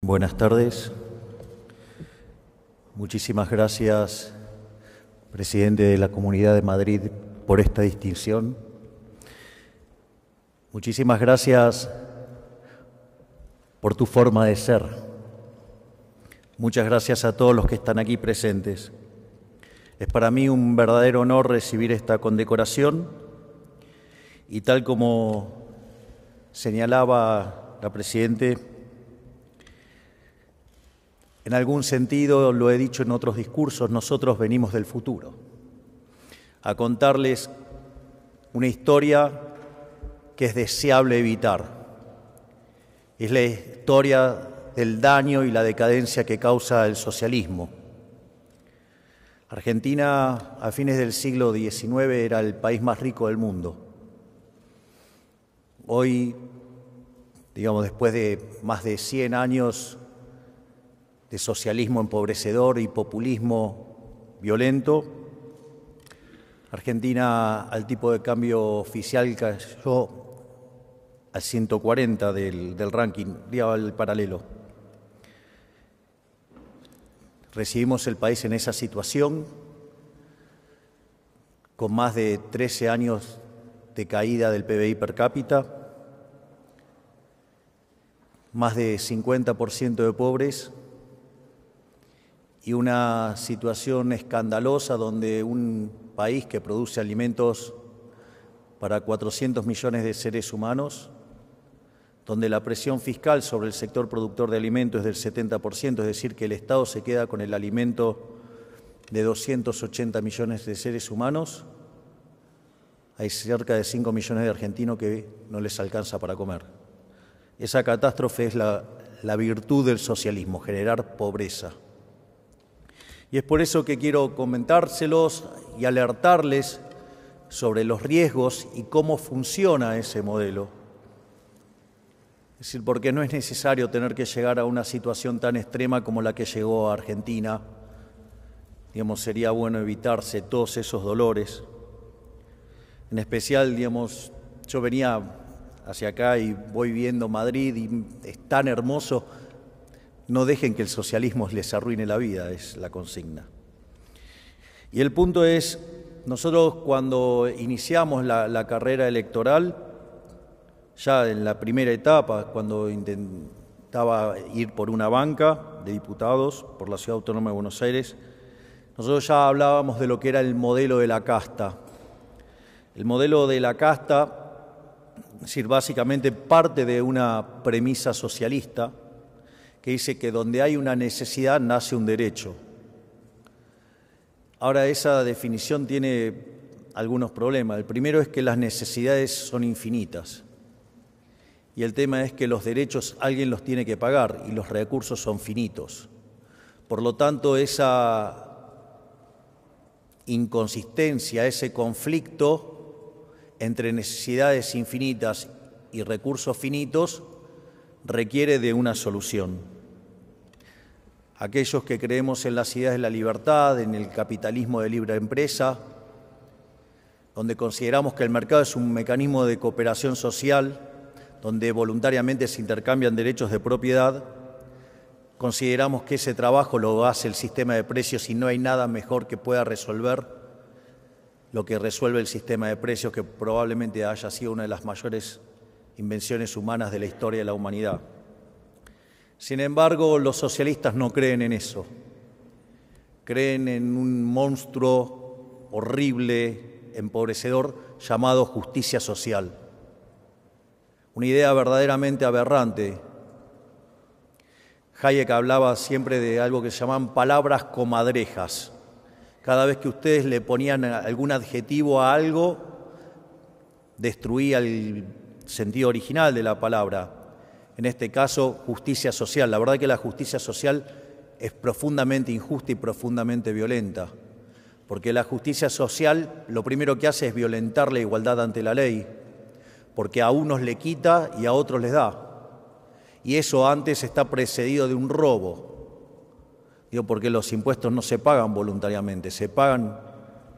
Buenas tardes. Muchísimas gracias, presidente de la Comunidad de Madrid, por esta distinción. Muchísimas gracias por tu forma de ser. Muchas gracias a todos los que están aquí presentes. Es para mí un verdadero honor recibir esta condecoración y tal como señalaba la Presidente, en algún sentido, lo he dicho en otros discursos, nosotros venimos del futuro a contarles una historia que es deseable evitar. Es la historia del daño y la decadencia que causa el socialismo. Argentina a fines del siglo XIX era el país más rico del mundo. Hoy, digamos, después de más de 100 años de socialismo empobrecedor y populismo violento. Argentina al tipo de cambio oficial cayó al 140 del, ranking, día al paralelo. Recibimos el país en esa situación, con más de 13 años de caída del PBI per cápita, más de 50% de pobres, y una situación escandalosa donde un país que produce alimentos para 400 millones de seres humanos, donde la presión fiscal sobre el sector productor de alimentos es del 70%, es decir, que el Estado se queda con el alimento de 280 millones de seres humanos, hay cerca de 5 millones de argentinos que no les alcanza para comer. Esa catástrofe es la, la virtud del socialismo, generar pobreza. Y es por eso que quiero comentárselos y alertarles sobre los riesgos y cómo funciona ese modelo. Es decir, porque no es necesario tener que llegar a una situación tan extrema como la que llegó a Argentina. Digamos, sería bueno evitarse todos esos dolores. En especial, digamos, yo venía hacia acá y voy viendo Madrid y es tan hermoso no dejen que el socialismo les arruine la vida, es la consigna. Y el punto es, nosotros cuando iniciamos la, carrera electoral, ya en la primera etapa, cuando intentaba ir por una banca de diputados por la Ciudad Autónoma de Buenos Aires, nosotros ya hablábamos de lo que era el modelo de la casta. El modelo de la casta, es decir, básicamente parte de una premisa socialista, que dice que donde hay una necesidad nace un derecho. Ahora esa definición tiene algunos problemas. El primero es que las necesidades son infinitas. Y el tema es que los derechos alguien los tiene que pagar y los recursos son finitos. Por lo tanto, esa inconsistencia, ese conflicto entre necesidades infinitas y recursos finitos requiere de una solución. Aquellos que creemos en las ideas de la libertad, en el capitalismo de libre empresa, donde consideramos que el mercado es un mecanismo de cooperación social, donde voluntariamente se intercambian derechos de propiedad, consideramos que ese trabajo lo hace el sistema de precios y no hay nada mejor que pueda resolver lo que resuelve el sistema de precios, que probablemente haya sido una de las mayores invenciones humanas de la historia de la humanidad. Sin embargo, los socialistas no creen en eso. Creen en un monstruo horrible, empobrecedor, llamado justicia social. Una idea verdaderamente aberrante. Hayek hablaba siempre de algo que se llaman palabras comadrejas. Cada vez que ustedes le ponían algún adjetivo a algo, destruía el sentido original de la palabra, en este caso justicia social. La verdad que la justicia social es profundamente injusta y profundamente violenta, porque la justicia social lo primero que hace es violentar la igualdad ante la ley, porque a unos le quita y a otros les da. Y eso antes está precedido de un robo. Digo, porque los impuestos no se pagan voluntariamente, se pagan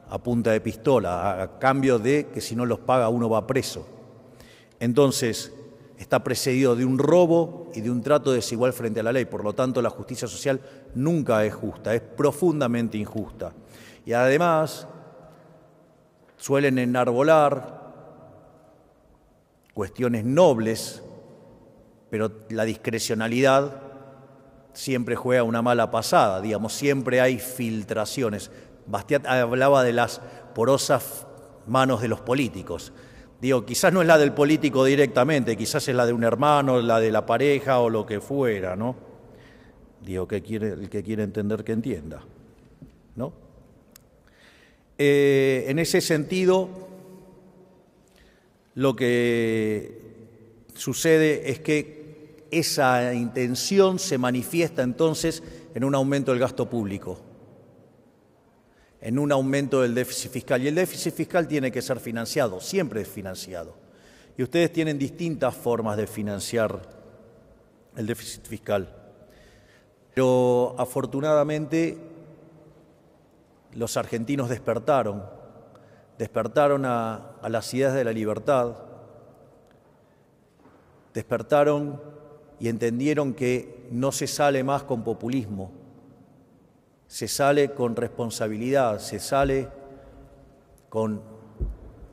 a punta de pistola, a cambio de que si no los paga uno va preso entonces está precedido de un robo y de un trato desigual frente a la ley. Por lo tanto, la justicia social nunca es justa, es profundamente injusta. Y además, suelen enarbolar cuestiones nobles, pero la discrecionalidad siempre juega una mala pasada, digamos, siempre hay filtraciones. Bastiat hablaba de las porosas manos de los políticos Digo, quizás no es la del político directamente, quizás es la de un hermano, la de la pareja o lo que fuera, ¿no? Digo, que el que quiere entender que entienda, ¿no? Eh, en ese sentido, lo que sucede es que esa intención se manifiesta entonces en un aumento del gasto público en un aumento del déficit fiscal. Y el déficit fiscal tiene que ser financiado, siempre es financiado. Y ustedes tienen distintas formas de financiar el déficit fiscal. Pero afortunadamente los argentinos despertaron, despertaron a, a las ideas de la libertad, despertaron y entendieron que no se sale más con populismo se sale con responsabilidad, se sale con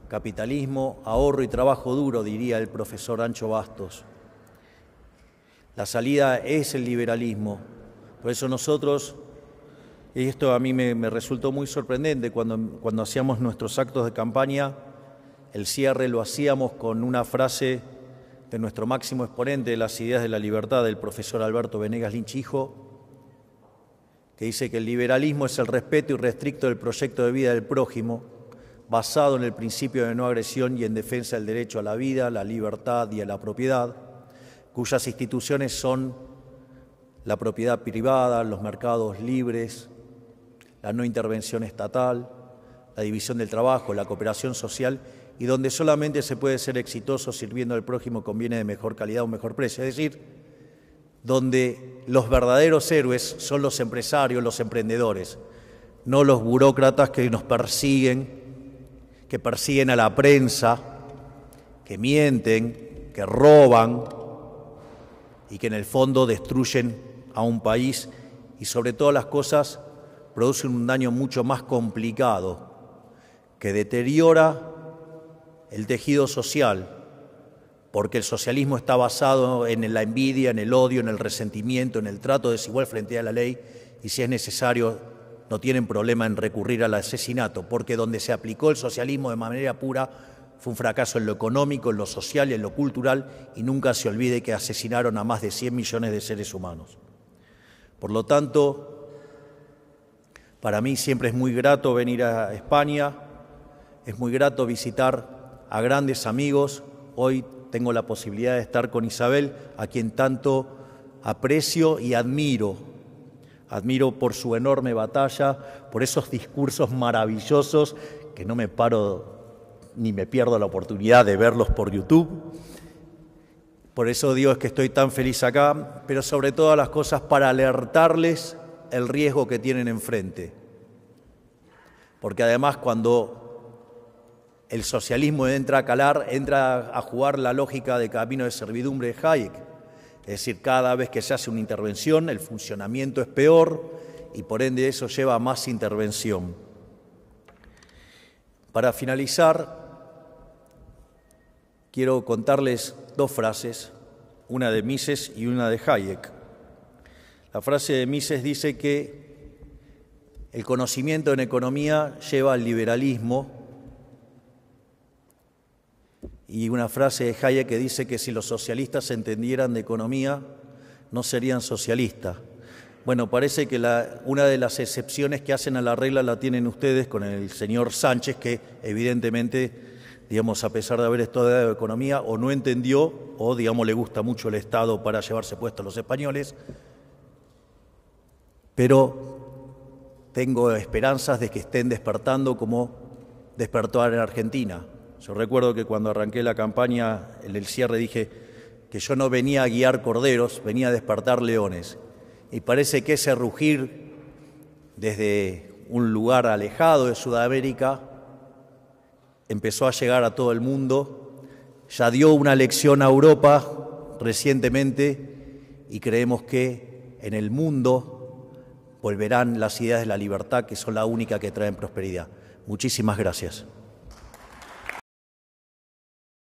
capitalismo, ahorro y trabajo duro, diría el profesor Ancho Bastos. La salida es el liberalismo. Por eso nosotros, y esto a mí me, resultó muy sorprendente cuando, cuando hacíamos nuestros actos de campaña, el cierre lo hacíamos con una frase de nuestro máximo exponente de las ideas de la libertad, del profesor Alberto Venegas Linchijo, que dice que el liberalismo es el respeto irrestricto del proyecto de vida del prójimo, basado en el principio de no agresión y en defensa del derecho a la vida, la libertad y a la propiedad, cuyas instituciones son la propiedad privada, los mercados libres, la no intervención estatal, la división del trabajo, la cooperación social y donde solamente se puede ser exitoso sirviendo al prójimo con bienes de mejor calidad o mejor precio. Es decir, donde los verdaderos héroes son los empresarios, los emprendedores, no los burócratas que nos persiguen, que persiguen a la prensa, que mienten, que roban y que en el fondo destruyen a un país y sobre todas las cosas producen un daño mucho más complicado que deteriora el tejido social porque el socialismo está basado en la envidia, en el odio, en el resentimiento, en el trato desigual frente a la ley, y si es necesario, no tienen problema en recurrir al asesinato, porque donde se aplicó el socialismo de manera pura fue un fracaso en lo económico, en lo social, en lo cultural, y nunca se olvide que asesinaron a más de 100 millones de seres humanos. Por lo tanto, para mí siempre es muy grato venir a España, es muy grato visitar a grandes amigos. Hoy tengo la posibilidad de estar con Isabel, a quien tanto aprecio y admiro. Admiro por su enorme batalla, por esos discursos maravillosos que no me paro ni me pierdo la oportunidad de verlos por YouTube. Por eso digo es que estoy tan feliz acá, pero sobre todas las cosas para alertarles el riesgo que tienen enfrente. Porque además cuando el socialismo entra a calar, entra a jugar la lógica de camino de servidumbre de Hayek. Es decir, cada vez que se hace una intervención, el funcionamiento es peor y por ende eso lleva a más intervención. Para finalizar, quiero contarles dos frases, una de Mises y una de Hayek. La frase de Mises dice que el conocimiento en economía lleva al liberalismo y una frase de Hayek que dice que si los socialistas entendieran de economía, no serían socialistas. Bueno, parece que la, una de las excepciones que hacen a la regla la tienen ustedes con el señor Sánchez, que evidentemente, digamos, a pesar de haber estado de economía, o no entendió, o, digamos, le gusta mucho el Estado para llevarse puesto a los españoles. Pero tengo esperanzas de que estén despertando como despertó en Argentina. Yo recuerdo que cuando arranqué la campaña, en el cierre dije que yo no venía a guiar corderos, venía a despertar leones. Y parece que ese rugir desde un lugar alejado de Sudamérica empezó a llegar a todo el mundo, ya dio una lección a Europa recientemente y creemos que en el mundo volverán las ideas de la libertad que son la única que traen prosperidad. Muchísimas gracias.